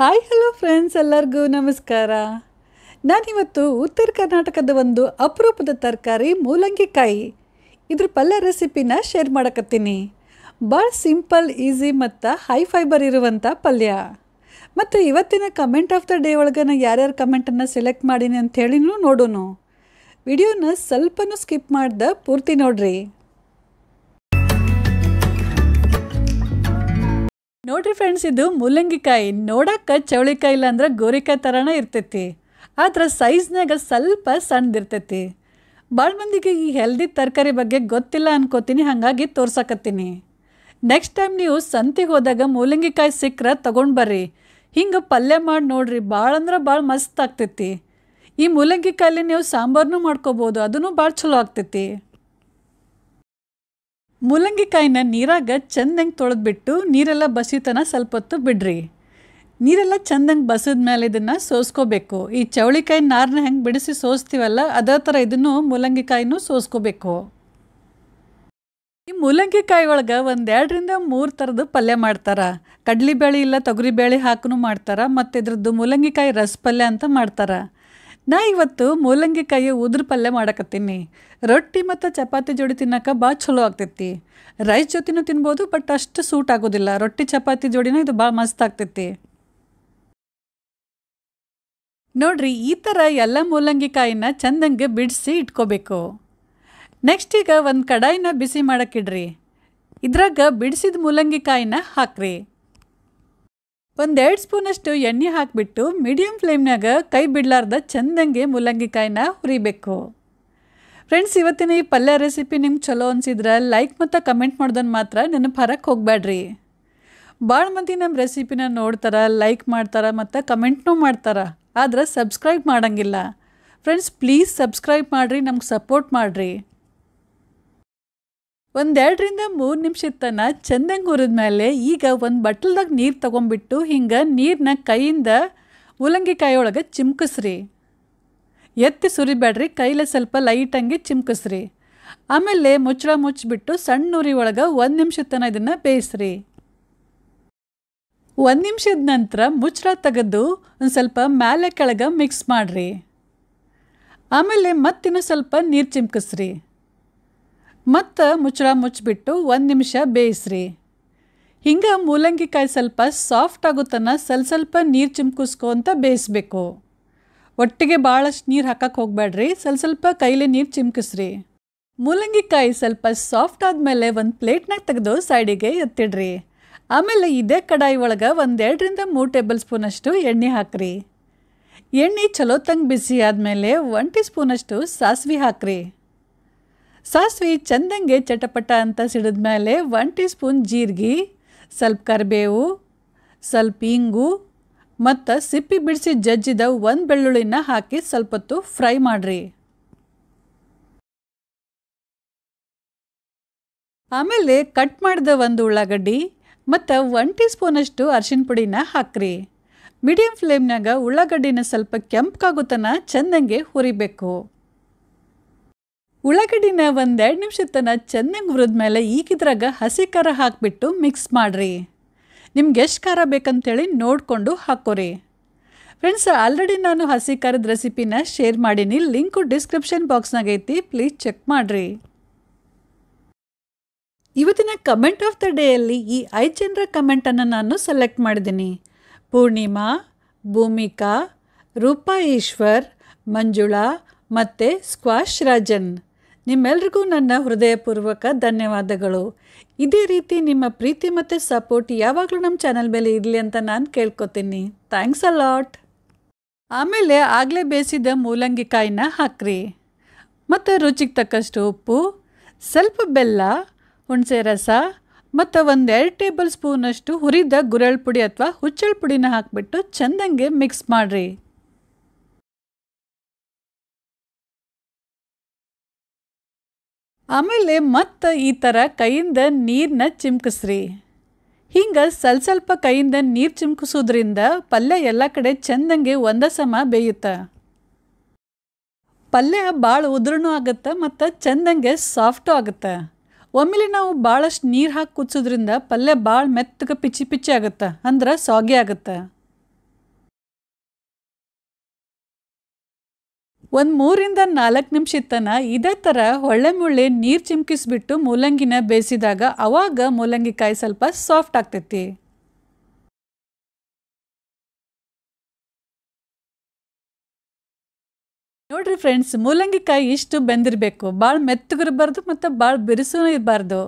Hi hello friends ಎಲ್ಲರಿಗೂ ನಮಸ್ಕಾರ ನಾನಿವತ್ತು ಉತ್ತರ ಕರ್ನಾಟಕದ ಒಂದು ಅಪರೂಪದ ತರಕಾರಿ ಮೂಲಂಗಿಕಾಯಿ ಇದ್ರ ಪಲ್ಯ ರೆಸಿಪಿನ ಶೇರ್ ಮಾಡಕತ್ತೀನಿ ಭಾಳ ಸಿಂಪಲ್ ಈಸಿ ಮತ್ತು ಹೈ ಫೈಬರ್ ಇರುವಂಥ ಪಲ್ಯ ಮತ್ತು ಇವತ್ತಿನ ಕಮೆಂಟ್ ಆಫ್ ದ ಡೇ ಒಳಗೆ ನಾನು ಯಾರ್ಯಾರು ಕಮೆಂಟನ್ನು ಸೆಲೆಕ್ಟ್ ಮಾಡೀನಿ ಅಂತ ಹೇಳಿನೂ ನೋಡೋಣ ವಿಡಿಯೋನ ಸ್ವಲ್ಪನೂ ಸ್ಕಿಪ್ ಮಾಡ್ದೆ ಪೂರ್ತಿ ನೋಡ್ರಿ ನೋಡ್ರಿ ಫ್ರೆಂಡ್ಸ್ ಇದು ಮೂಲಂಗಿಕಾಯಿ ನೋಡಕ್ಕೆ ಚೌಳಿಕಾಯಿ ಅಂದ್ರೆ ಗೋರಿಕಾಯಿ ಥರನೇ ಇರ್ತೈತಿ ಆದ್ರೆ ಸೈಜ್ನಾಗ ಸ್ವಲ್ಪ ಸಣ್ಣದಿರ್ತೈತಿ ಭಾಳ ಮಂದಿಗೆ ಈ ಹೆಲ್ದಿ ತರಕಾರಿ ಬಗ್ಗೆ ಗೊತ್ತಿಲ್ಲ ಅನ್ಕೋತೀನಿ ಹಾಗಾಗಿ ತೋರ್ಸಕತ್ತೀನಿ ನೆಕ್ಸ್ಟ್ ಟೈಮ್ ನೀವು ಸಂತಿಗೆ ಹೋದಾಗ ಮೂಲಂಗಿಕಾಯಿ ಸಿಕ್ಕರೆ ತೊಗೊಂಡು ಬರ್ರಿ ಹಿಂಗೆ ಪಲ್ಯ ಮಾಡಿ ನೋಡ್ರಿ ಭಾಳ ಅಂದ್ರೆ ಭಾಳ ಮಸ್ತ್ ಆಗ್ತೈತಿ ಈ ಮೂಲಂಗಿಕಾಯಲ್ಲಿ ನೀವು ಸಾಂಬಾರನ್ನೂ ಮಾಡ್ಕೋಬೋದು ಅದನ್ನು ಭಾಳ ಚಲೋ ಆಗ್ತೈತಿ ಮೂಲಂಗಿಕಾಯಿನ ನೀರಾಗ ಚೆಂದಂಗೆ ತೊಳೆದ್ಬಿಟ್ಟು ನೀರೆಲ್ಲ ಬಸಿತನ ಸ್ವಲ್ಪ ಹೊತ್ತು ಬಿಡ್ರಿ ನೀರೆಲ್ಲ ಚಂದಂಗೆ ಬಸಿದ ಮೇಲೆ ಇದನ್ನು ಸೋಸ್ಕೋಬೇಕು ಈ ಚವಳಿಕಾಯಿ ನಾರನ್ನ ಹೆಂಗೆ ಬಿಡಿಸಿ ಸೋಸ್ತೀವಲ್ಲ ಅದೇ ಥರ ಇದನ್ನು ಮೂಲಂಗಿಕಾಯಿನೂ ಸೋಸ್ಕೋಬೇಕು ಈ ಮೂಲಂಗಿಕಾಯಿ ಒಳಗೆ ಒಂದೆರಡರಿಂದ ಮೂರು ಥರದ ಪಲ್ಯ ಮಾಡ್ತಾರೆ ಬೇಳೆ ಇಲ್ಲ ಬೇಳೆ ಹಾಕೂ ಮಾಡ್ತಾರೆ ಮತ್ತು ಇದ್ರದ್ದು ಮೂಲಂಗಿಕಾಯಿ ರಸ ಪಲ್ಯ ಅಂತ ಮಾಡ್ತಾರೆ ನಾ ಇವತ್ತು ಮೂಲಂಗಿಕಾಯಿ ಉದ್ರ ಪಲ್ಯ ಮಾಡಕತ್ತೀನಿ ರೊಟ್ಟಿ ಮತ್ತು ಚಪಾತಿ ಜೋಡಿ ತಿನ್ನಕ್ಕೆ ಭಾಳ ಚಲೋ ಆಗ್ತೈತಿ ರೈಸ್ ಜೊತೆನೂ ತಿನ್ಬೋದು ಬಟ್ ಅಷ್ಟು ಸೂಟ್ ಆಗೋದಿಲ್ಲ ರೊಟ್ಟಿ ಚಪಾತಿ ಜೋಡಿನ ಇದು ಭಾಳ ಮಸ್ತ್ ಆಗ್ತೈತಿ ನೋಡ್ರಿ ಈ ಥರ ಎಲ್ಲ ಮೂಲಂಗಿಕಾಯಿನ ಚಂದಂಗೆ ಬಿಡಿಸಿ ಇಟ್ಕೋಬೇಕು ನೆಕ್ಸ್ಟ್ ಈಗ ಒಂದು ಕಡಾಯಿನ ಬಿಸಿ ಮಾಡೋಕ್ಕಿಡ್ರಿ ಇದ್ರಾಗ ಬಿಡಿಸಿದ ಮೂಲಂಗಿಕಾಯಿನ ಹಾಕ್ರಿ ಒಂದೆರಡು ಸ್ಪೂನಷ್ಟು ಎಣ್ಣೆ ಹಾಕಿಬಿಟ್ಟು ಮೀಡಿಯಮ್ ಫ್ಲೇಮ್ನಾಗ ಕೈ ಬಿಡ್ಲಾರ್ದ ಚಂದಂಗೆ ಮೂಲಂಗಿಕಾಯಿನ ಹುರಿಬೇಕು ಫ್ರೆಂಡ್ಸ್ ಇವತ್ತಿನ ಈ ಪಲ್ಯ ರೆಸಿಪಿ ನಿಮ್ಗೆ ಚಲೋ ಅನಿಸಿದ್ರೆ ಲೈಕ್ ಮತ್ತು ಕಮೆಂಟ್ ಮಾಡ್ದನ್ನು ಮಾತ್ರ ನನ್ನ ಹರಕ್ಕೆ ಹೋಗಬೇಡ್ರಿ ಭಾಳ ಮಂದಿ ನಮ್ಮ ರೆಸಿಪಿನ ನೋಡ್ತಾರೆ ಲೈಕ್ ಮಾಡ್ತಾರೆ ಮತ್ತು ಕಮೆಂಟ್ನೂ ಮಾಡ್ತಾರೆ ಆದ್ರೆ ಸಬ್ಸ್ಕ್ರೈಬ್ ಮಾಡೋಂಗಿಲ್ಲ ಫ್ರೆಂಡ್ಸ್ ಪ್ಲೀಸ್ ಸಬ್ಸ್ಕ್ರೈಬ್ ಮಾಡಿರಿ ನಮ್ಗೆ ಸಪೋರ್ಟ್ ಮಾಡಿರಿ ಒಂದೆರಡರಿಂದ ಮೂರು ನಿಮಿಷದ ತನಕ ಹುರಿದ ಮೇಲೆ ಈಗ ಒಂದು ಬಟ್ಲದಾಗ ನೀರು ತೊಗೊಂಬಿಟ್ಟು ಹಿಂಗೆ ನೀರನ್ನ ಕೈಯಿಂದ ಉಲಂಗಿ ಒಳಗೆ ಚಿಮ್ಕಿಸ್ರಿ ಎತ್ತಿ ಸುರಿಬೇಡ್ರಿ ಕೈಲಿ ಸ್ವಲ್ಪ ಲೈಟಂಗೆ ಚಿಮ್ಕಿಸ್ರಿ ಆಮೇಲೆ ಮುಚ್ಚಳ ಮುಚ್ಚಿಬಿಟ್ಟು ಸಣ್ಣ ಉರಿ ಒಳಗೆ ಒಂದು ನಿಮಿಷದ ತನಕ ಇದನ್ನು ಬೇಯಿಸ್ರಿ ಒಂದು ನಿಮಿಷದ ನಂತರ ಮುಚ್ಚಳ ತೆಗೆದು ಒಂದು ಸ್ವಲ್ಪ ಮೇಲೆ ಕೆಳಗೆ ಮಿಕ್ಸ್ ಮಾಡಿರಿ ಆಮೇಲೆ ಮತ್ತಿನ್ನೂ ಸ್ವಲ್ಪ ನೀರು ಚಿಮ್ಕಿಸ್ರಿ ಮತ್ತು ಮುಚ್ಚಳ ಮುಚ್ಚಿಬಿಟ್ಟು ಒಂದು ನಿಮಿಷ ಬೇಯಿಸ್ರಿ ಹಿಂಗೆ ಮೂಲಂಗಿಕಾಯಿ ಸ್ವಲ್ಪ ಸಾಫ್ಟ್ ಆಗುತ್ತನ ಸ್ವಲ್ಪ ಸ್ವಲ್ಪ ನೀರು ಅಂತ ಬೇಯಿಸ್ಬೇಕು ಒಟ್ಟಿಗೆ ಭಾಳಷ್ಟು ನೀರು ಹಾಕಕ್ಕೆ ಹೋಗಬೇಡ್ರಿ ಸ್ವಲ್ಪ ಸ್ವಲ್ಪ ಕೈಲಿ ನೀರು ಚಿಮ್ಕಿಸ್ರಿ ಮೂಲಂಗಿಕಾಯಿ ಸ್ವಲ್ಪ ಸಾಫ್ಟ್ ಆದಮೇಲೆ ಒಂದು ಪ್ಲೇಟ್ನಾಗ ತೆಗೆದು ಸೈಡಿಗೆ ಎತ್ತಿಡ್ರಿ ಆಮೇಲೆ ಇದೇ ಕಡಾಯಿ ಒಳಗೆ ಒಂದೆರಡರಿಂದ ಮೂರು ಟೇಬಲ್ ಸ್ಪೂನಷ್ಟು ಎಣ್ಣೆ ಹಾಕ್ರಿ ಎಣ್ಣೆ ಚಲೋ ತಂಗ ಬಿಸಿ ಆದಮೇಲೆ ಒನ್ ಟೀ ಸ್ಪೂನಷ್ಟು ಸಾಸಿವೆ ಹಾಕ್ರಿ ಸಾಸಿವೆ ಚಂದಂಗೆ ಚಟಪಟ ಅಂತ ಸಿಡಿದ ಮೇಲೆ ಒನ್ ಟೀ ಸ್ಪೂನ್ ಜೀರಿಗೆ ಸ್ವಲ್ಪ ಕರಿಬೇವು ಸ್ವಲ್ಪ ಇಂಗು ಮತ್ತು ಸಿಪ್ಪಿ ಬಿಡಿಸಿ ಜಜ್ಜಿದ ಒಂದು ಬೆಳ್ಳುಳ್ಳಿನ ಹಾಕಿ ಸ್ವಲ್ಪ ಹೊತ್ತು ಫ್ರೈ ಮಾಡಿರಿ ಆಮೇಲೆ ಕಟ್ ಮಾಡಿದ ಒಂದು ಉಳ್ಳಾಗಡ್ಡಿ ಮತ್ತು ಒನ್ ಟೀ ಸ್ಪೂನಷ್ಟು ಅರ್ಶಿನ ಪುಡಿನ ಹಾಕ್ರಿ ಮೀಡಿಯಂ ಫ್ಲೇಮ್ನಾಗ ಉಳ್ಳಾಗಡ್ಡಿನ ಸ್ವಲ್ಪ ಕೆಂಪಗಾಗೋ ಚಂದಂಗೆ ಚೆಂದಂಗೆ ಹುರಿಬೇಕು ಉಳ್ಳಾಗಡ್ಡಿನ ಒಂದೆರಡು ನಿಮಿಷದ ತನಕ ಚೆನ್ನಾಗಿ ಹುರಿದ್ಮೇಲೆ ಈಗಿದ್ರಾಗ ಹಸಿ ಖಾರ ಹಾಕಿಬಿಟ್ಟು ಮಿಕ್ಸ್ ಮಾಡಿರಿ ನಿಮ್ಗೆ ಎಷ್ಟು ಖಾರ ಬೇಕಂತೇಳಿ ನೋಡಿಕೊಂಡು ಹಾಕೋರಿ ಫ್ರೆಂಡ್ಸ್ ಆಲ್ರೆಡಿ ನಾನು ಹಸಿ ಖಾರದ ರೆಸಿಪಿನ ಶೇರ್ ಮಾಡೀನಿ ಲಿಂಕು ಡಿಸ್ಕ್ರಿಪ್ಷನ್ ಬಾಕ್ಸ್ನಾಗ ಐತಿ ಪ್ಲೀಸ್ ಚೆಕ್ ಮಾಡಿರಿ ಇವತ್ತಿನ ಕಮೆಂಟ್ ಆಫ್ ದ ಡೇಯಲ್ಲಿ ಈ ಐದು ಜನರ ಕಮೆಂಟನ್ನು ನಾನು ಸೆಲೆಕ್ಟ್ ಮಾಡಿದ್ದೀನಿ ಪೂರ್ಣಿಮಾ ಭೂಮಿಕಾ ರೂಪಾ ಈಶ್ವರ್ ಮಂಜುಳಾ ಮತ್ತು ಸ್ಕ್ವಾಶ್ ರಾಜನ್ ನಿಮ್ಮೆಲ್ರಿಗೂ ನನ್ನ ಹೃದಯಪೂರ್ವಕ ಧನ್ಯವಾದಗಳು ಇದೇ ರೀತಿ ನಿಮ್ಮ ಪ್ರೀತಿ ಮತ್ತು ಸಪೋರ್ಟ್ ಯಾವಾಗಲೂ ನಮ್ಮ ಚಾನಲ್ ಮೇಲೆ ಇರಲಿ ಅಂತ ನಾನು ಕೇಳ್ಕೊತೀನಿ ಥ್ಯಾಂಕ್ಸ್ ಅ ಲಾಟ್ ಆಮೇಲೆ ಆಗಲೇ ಬೇಯಿಸಿದ ಮೂಲಂಗಿ ಕಾಯಿನ ಹಾಕ್ರಿ ಮತ್ತು ರುಚಿಗೆ ತಕ್ಕಷ್ಟು ಉಪ್ಪು ಸ್ವಲ್ಪ ಬೆಲ್ಲ ಹುಣಸೆ ರಸ ಮತ್ತು ಒಂದು ಎರಡು ಟೇಬಲ್ ಸ್ಪೂನಷ್ಟು ಹುರಿದ ಗುರಳ್ ಪುಡಿ ಅಥವಾ ಹುಚ್ಚಳ ಪುಡಿನ ಹಾಕಿಬಿಟ್ಟು ಚೆಂದಂಗೆ ಮಿಕ್ಸ್ ಮಾಡಿರಿ ಆಮೇಲೆ ಮತ್ತೆ ಈ ಥರ ಕೈಯಿಂದ ನೀರನ್ನ ಚಿಮ್ಕಿಸ್ರಿ ಹಿಂಗೆ ಸ್ವಲ್ಪ ಸ್ವಲ್ಪ ಕೈಯಿಂದ ನೀರು ಚಿಮ್ಕಿಸೋದ್ರಿಂದ ಪಲ್ಯ ಎಲ್ಲ ಕಡೆ ಚೆಂದಂಗೆ ಒಂದೇ ಸಮ ಬೇಯುತ್ತೆ ಪಲ್ಯ ಭಾಳ ಉದ್ರೂ ಆಗುತ್ತೆ ಮತ್ತು ಚೆಂದಂಗೆ ಸಾಫ್ಟು ಆಗುತ್ತೆ ಒಮ್ಮೆಲೆ ನಾವು ಭಾಳಷ್ಟು ನೀರು ಹಾಕಿ ಕುದಿಸೋದ್ರಿಂದ ಪಲ್ಯ ಭಾಳ ಮೆತ್ತಗೆ ಪಿಚಿ ಪಿಚ್ಚಿ ಆಗುತ್ತೆ ಅಂದ್ರೆ ಸಾಗಿ ಆಗುತ್ತೆ ಒಂದು ಮೂರಿಂದ ನಾಲ್ಕು ನಿಮಿಷ ತನ ಇದೇ ಥರ ಒಳ್ಳೆ ಮುಳ್ಳೆ ನೀರು ಚಿಮ್ಕಿಸ್ಬಿಟ್ಟು ಮೂಲಂಗಿನ ಬೇಯಿಸಿದಾಗ ಅವಾಗ ಮೂಲಂಗಿ ಸ್ವಲ್ಪ ಸಾಫ್ಟ್ ಆಗ್ತೈತಿ ನೋಡ್ರಿ ಫ್ರೆಂಡ್ಸ್ ಮೂಲಂಗಿ ಇಷ್ಟು ಬೆಂದಿರಬೇಕು ಭಾಳ ಮೆತ್ತಗಿರಬಾರ್ದು ಮತ್ತು ಭಾಳ ಬಿರುಸು ಇರಬಾರ್ದು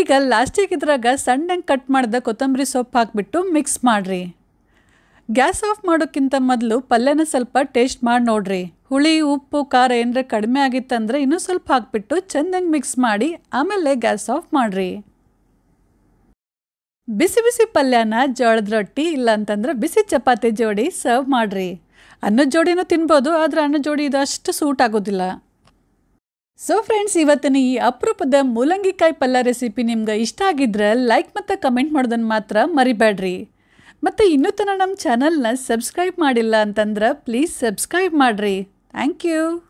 ಈಗ ಲಾಸ್ಟಿಗೆ ಇದ್ರಾಗ ಸಣ್ಣಂಗೆ ಕಟ್ ಮಾಡಿದ ಕೊತ್ತಂಬರಿ ಸೊಪ್ಪು ಹಾಕಿಬಿಟ್ಟು ಮಿಕ್ಸ್ ಮಾಡಿರಿ ಗ್ಯಾಸ್ ಆಫ್ ಮಾಡೋಕ್ಕಿಂತ ಮೊದಲು ಪಲ್ಯನ ಸ್ವಲ್ಪ ಟೇಸ್ಟ್ ಮಾಡಿ ನೋಡಿರಿ ಹುಳಿ ಉಪ್ಪು ಖಾರ ಏನರ ಕಡಿಮೆ ಆಗಿತ್ತಂದರೆ ಇನ್ನೂ ಸ್ವಲ್ಪ ಹಾಕಿಬಿಟ್ಟು ಚೆಂದಂಗೆ ಮಿಕ್ಸ್ ಮಾಡಿ ಆಮೇಲೆ ಗ್ಯಾಸ್ ಆಫ್ ಮಾಡಿರಿ ಬಿಸಿ ಬಿಸಿ ಪಲ್ಯನ ಜೋಳದ ರೊಟ್ಟಿ ಅಂತಂದ್ರೆ ಬಿಸಿ ಚಪಾತಿ ಜೋಡಿ ಸರ್ವ್ ಮಾಡಿರಿ ಅನ್ನದ ಜೋಡಿನೂ ತಿನ್ಬೋದು ಆದರೆ ಅನ್ನದ ಜೋಡಿ ಇದು ಅಷ್ಟು ಸೂಟ್ ಆಗೋದಿಲ್ಲ ಸೊ ಫ್ರೆಂಡ್ಸ್ ಇವತ್ತಿನ ಈ ಅಪರೂಪದ ಮೂಲಂಗಿಕಾಯಿ ಪಲ್ಯ ರೆಸಿಪಿ ನಿಮ್ಗೆ ಇಷ್ಟ ಆಗಿದ್ರೆ ಲೈಕ್ ಮತ್ತು ಕಮೆಂಟ್ ಮಾಡೋದನ್ನು ಮಾತ್ರ ಮರಿಬೇಡ್ರಿ ಮತ್ತು ಇನ್ನೂ ತನಕ ನಮ್ಮ ಚಾನಲ್ನ ಸಬ್ಸ್ಕ್ರೈಬ್ ಮಾಡಿಲ್ಲ ಅಂತಂದ್ರೆ ಪ್ಲೀಸ್ ಸಬ್ಸ್ಕ್ರೈಬ್ ಮಾಡಿರಿ Thank you.